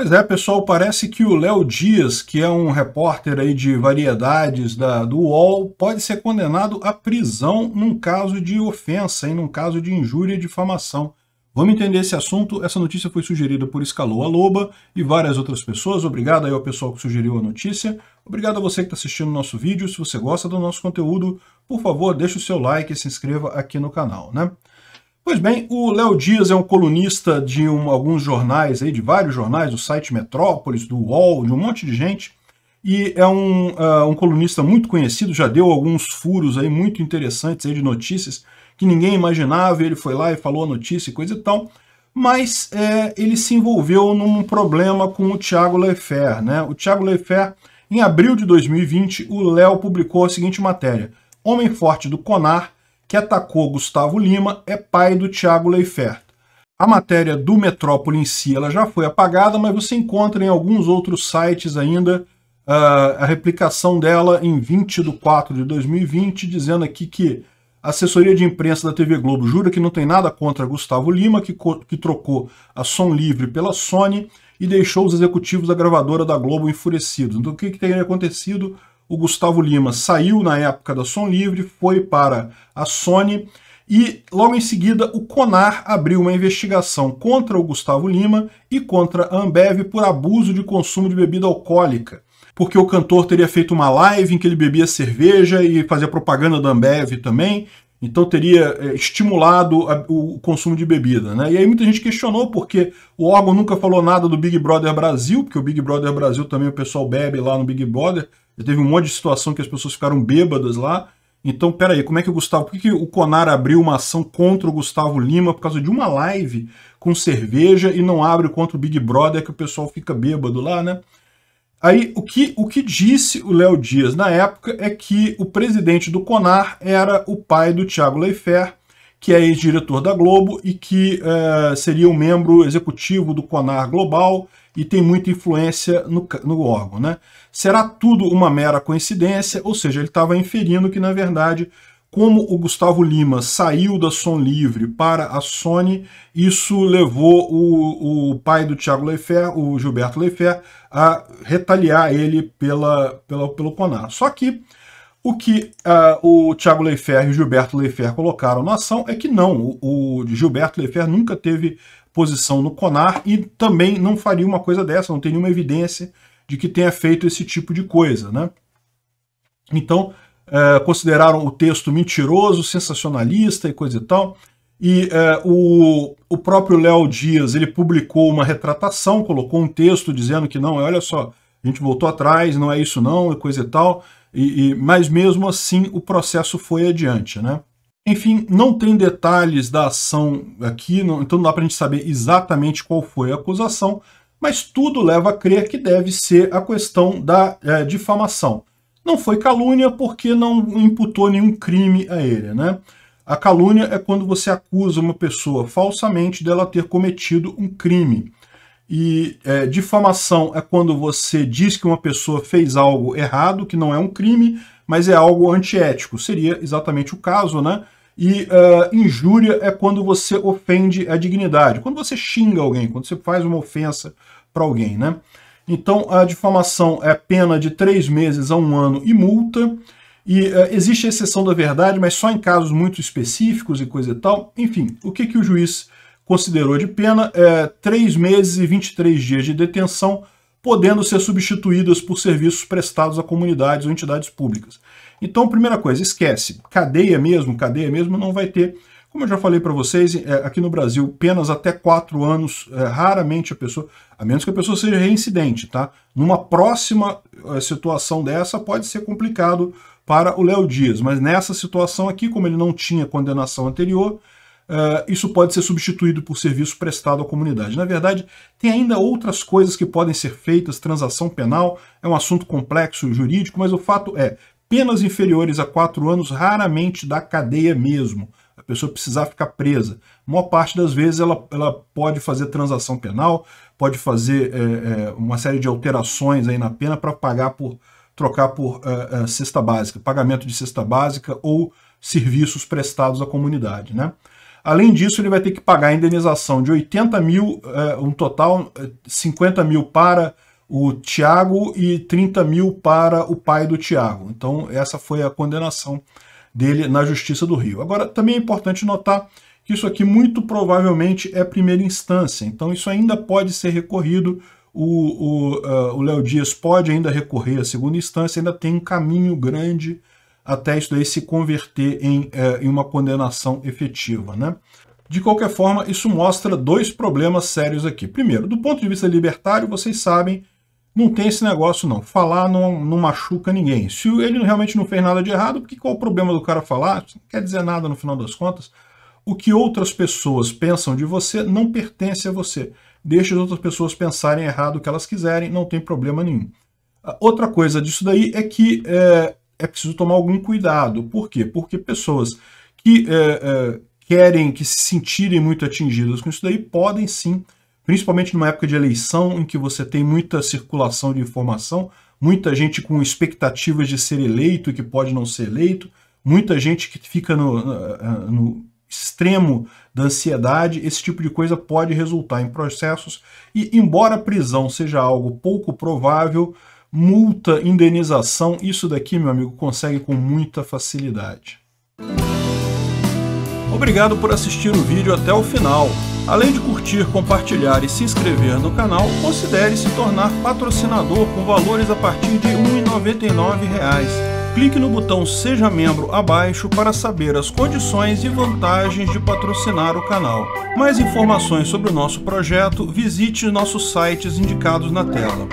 Pois é, pessoal, parece que o Léo Dias, que é um repórter aí de variedades da, do UOL, pode ser condenado à prisão num caso de ofensa, e num caso de injúria e difamação. Vamos entender esse assunto. Essa notícia foi sugerida por a Loba e várias outras pessoas. Obrigado aí ao pessoal que sugeriu a notícia. Obrigado a você que está assistindo o nosso vídeo. Se você gosta do nosso conteúdo, por favor, deixe o seu like e se inscreva aqui no canal, né? Pois bem, o Léo Dias é um colunista de um, alguns jornais, aí, de vários jornais, do site Metrópolis, do UOL, de um monte de gente, e é um, uh, um colunista muito conhecido, já deu alguns furos aí muito interessantes aí de notícias que ninguém imaginava, ele foi lá e falou a notícia e coisa e tal, mas é, ele se envolveu num problema com o Thiago Lefer, né? O Thiago Lefer, em abril de 2020, o Léo publicou a seguinte matéria, Homem Forte do Conar que atacou Gustavo Lima, é pai do Tiago Leifert. A matéria do Metrópole em si ela já foi apagada, mas você encontra em alguns outros sites ainda uh, a replicação dela em 20 de 4 de 2020, dizendo aqui que a assessoria de imprensa da TV Globo jura que não tem nada contra Gustavo Lima, que, que trocou a Som Livre pela Sony e deixou os executivos da gravadora da Globo enfurecidos. Então o que, que teria acontecido? o Gustavo Lima saiu na época da Som Livre, foi para a Sony e logo em seguida o CONAR abriu uma investigação contra o Gustavo Lima e contra a Ambev por abuso de consumo de bebida alcoólica. Porque o cantor teria feito uma live em que ele bebia cerveja e fazia propaganda da Ambev também, então teria eh, estimulado o consumo de bebida. Né? E aí muita gente questionou porque o órgão nunca falou nada do Big Brother Brasil, porque o Big Brother Brasil também o pessoal bebe lá no Big Brother, teve um monte de situação que as pessoas ficaram bêbadas lá. Então, peraí, como é que o Gustavo. Por que, que o Conar abriu uma ação contra o Gustavo Lima por causa de uma live com cerveja e não abre contra o Big Brother que o pessoal fica bêbado lá, né? Aí o que, o que disse o Léo Dias na época é que o presidente do Conar era o pai do Tiago Leifert, que é ex-diretor da Globo e que é, seria um membro executivo do CONAR Global e tem muita influência no, no órgão. Né? Será tudo uma mera coincidência? Ou seja, ele estava inferindo que, na verdade, como o Gustavo Lima saiu da Som Livre para a Sony, isso levou o, o pai do Tiago Leifert, o Gilberto Leifert, a retaliar ele pela, pela, pelo CONAR. Só que o que uh, o Thiago Leifer e o Gilberto Leifer colocaram na ação é que não, o, o Gilberto Leifer nunca teve posição no CONAR e também não faria uma coisa dessa, não tem nenhuma evidência de que tenha feito esse tipo de coisa. Né? Então, uh, consideraram o texto mentiroso, sensacionalista e coisa e tal. E uh, o, o próprio Léo Dias ele publicou uma retratação, colocou um texto dizendo que não, olha só, a gente voltou atrás, não é isso não, e coisa e tal e, e, mas mesmo assim o processo foi adiante. Né? Enfim, não tem detalhes da ação aqui, não, então não dá para a gente saber exatamente qual foi a acusação, mas tudo leva a crer que deve ser a questão da é, difamação. Não foi calúnia porque não imputou nenhum crime a ele. Né? A calúnia é quando você acusa uma pessoa falsamente dela ter cometido um crime. E é, difamação é quando você diz que uma pessoa fez algo errado, que não é um crime, mas é algo antiético. Seria exatamente o caso, né? E uh, injúria é quando você ofende a dignidade, quando você xinga alguém, quando você faz uma ofensa para alguém, né? Então, a difamação é pena de três meses a um ano e multa. E uh, existe a exceção da verdade, mas só em casos muito específicos e coisa e tal. Enfim, o que, que o juiz considerou de pena é, 3 meses e 23 dias de detenção, podendo ser substituídas por serviços prestados a comunidades ou entidades públicas. Então, primeira coisa, esquece. Cadeia mesmo, cadeia mesmo, não vai ter. Como eu já falei para vocês, é, aqui no Brasil, penas até 4 anos, é, raramente a pessoa, a menos que a pessoa seja reincidente, tá? Numa próxima é, situação dessa, pode ser complicado para o Léo Dias, mas nessa situação aqui, como ele não tinha condenação anterior, Uh, isso pode ser substituído por serviço prestado à comunidade. Na verdade, tem ainda outras coisas que podem ser feitas, transação penal é um assunto complexo jurídico, mas o fato é, penas inferiores a quatro anos raramente dá cadeia mesmo. A pessoa precisar ficar presa. A maior parte das vezes ela, ela pode fazer transação penal, pode fazer é, é, uma série de alterações aí na pena para pagar por trocar por é, é, cesta básica, pagamento de cesta básica ou serviços prestados à comunidade, né? Além disso, ele vai ter que pagar a indenização de 80 mil, é, um total 50 é, mil para o Tiago e 30 mil para o pai do Tiago. Então, essa foi a condenação dele na Justiça do Rio. Agora, também é importante notar que isso aqui muito provavelmente é primeira instância, então isso ainda pode ser recorrido, o é, Léo uh, Dias pode ainda recorrer à segunda instância, ainda tem um caminho grande até isso daí se converter em, é, em uma condenação efetiva. Né? De qualquer forma, isso mostra dois problemas sérios aqui. Primeiro, do ponto de vista libertário, vocês sabem, não tem esse negócio não. Falar não, não machuca ninguém. Se ele realmente não fez nada de errado, porque qual o problema do cara falar? Não quer dizer nada no final das contas. O que outras pessoas pensam de você não pertence a você. Deixe as outras pessoas pensarem errado o que elas quiserem, não tem problema nenhum. Ah, outra coisa disso daí é que é, é preciso tomar algum cuidado. Por quê? Porque pessoas que é, é, querem, que se sentirem muito atingidas com isso daí, podem sim, principalmente numa época de eleição em que você tem muita circulação de informação, muita gente com expectativas de ser eleito e que pode não ser eleito, muita gente que fica no, no extremo da ansiedade, esse tipo de coisa pode resultar em processos e, embora a prisão seja algo pouco provável, multa, indenização, isso daqui, meu amigo, consegue com muita facilidade. Obrigado por assistir o vídeo até o final. Além de curtir, compartilhar e se inscrever no canal, considere se tornar patrocinador com valores a partir de R$ 1,99 clique no botão Seja Membro abaixo para saber as condições e vantagens de patrocinar o canal. Mais informações sobre o nosso projeto, visite nossos sites indicados na tela.